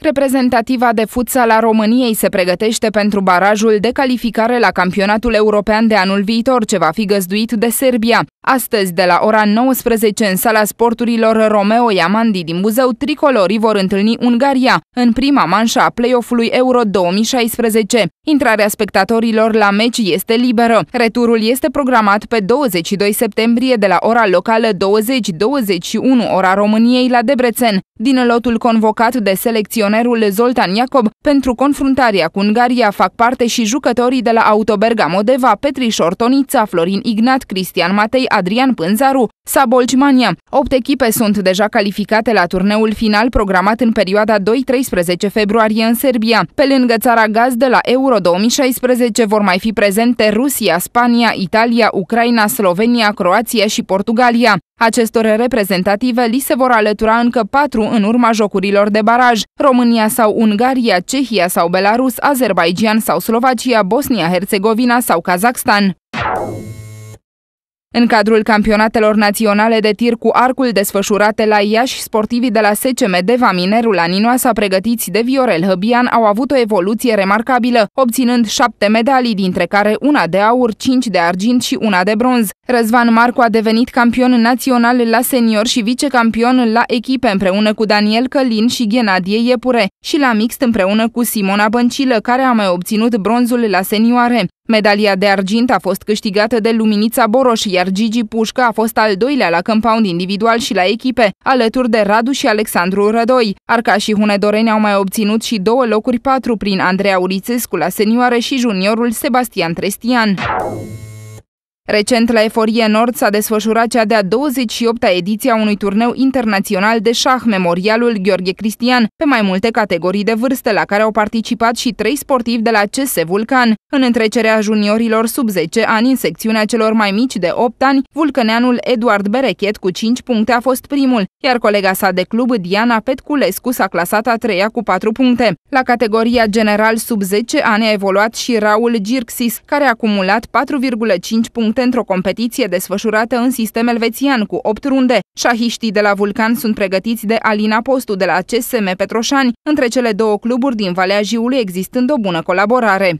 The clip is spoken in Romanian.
Reprezentativa de futsal a României se pregătește pentru barajul de calificare la campionatul european de anul viitor, ce va fi găzduit de Serbia. Astăzi, de la ora 19, în sala sporturilor Romeo Iamandi din Buzău, tricolorii vor întâlni Ungaria, în prima manșă a play-off-ului Euro 2016. Intrarea spectatorilor la meci este liberă. Returul este programat pe 22 septembrie de la ora locală 20-21 ora României la Debrecen. Din lotul convocat de selecționerul Zoltan Iacob pentru confruntarea cu Ungaria fac parte și jucătorii de la Autoberga Modeva, Petri Șortonița, Florin Ignat, Cristian Matei, Adrian Pânzaru, Sabolcmania. Opt echipe sunt deja calificate la turneul final programat în perioada 2-13 februarie în Serbia. Pe lângă țara gazdă la Euro 2016 vor mai fi prezente Rusia, Spania, Italia, Ucraina, Slovenia, Croația și Portugalia. Acestor reprezentative li se vor alătura încă patru în urma jocurilor de baraj. România sau Ungaria, Cehia sau Belarus, Azerbaijan sau Slovacia, Bosnia-Herzegovina sau Kazakhstan. În cadrul campionatelor naționale de tir cu arcul desfășurate la Iași, sportivii de la SCMD Vamineru la Ninoasa pregătiți de Viorel Hăbian au avut o evoluție remarcabilă, obținând șapte medalii, dintre care una de aur, cinci de argint și una de bronz. Răzvan Marcu a devenit campion național la senior și vicecampion la echipe împreună cu Daniel Călin și Ghenadie Iepure și la mixt împreună cu Simona Băncilă, care a mai obținut bronzul la senioare. Medalia de argint a fost câștigată de Luminița Boroș, iar Gigi Pușcă a fost al doilea la compound individual și la echipe, alături de Radu și Alexandru Rădoi. Arca și Hunedoreni au mai obținut și două locuri patru prin Andreea Ulițescu la senioare și juniorul Sebastian Trestian. Recent, la Eforie Nord s-a desfășurat cea de-a 28-a ediție a unui turneu internațional de șah, memorialul Gheorghe Cristian, pe mai multe categorii de vârstă, la care au participat și trei sportivi de la CS Vulcan. În întrecerea juniorilor sub 10 ani în secțiunea celor mai mici de 8 ani, vulcăneanul Eduard Berechet cu 5 puncte a fost primul, iar colega sa de club, Diana Petculescu, s-a clasat a treia cu 4 puncte. La categoria general sub 10 ani a evoluat și Raul Girxis, care a acumulat 4,5 puncte finaliste într-o competiție desfășurată în sistem elvețian cu 8 runde. Șahiștii de la Vulcan sunt pregătiți de Alina Postu de la CSM Petroșani, între cele două cluburi din Valea Jiului existând o bună colaborare.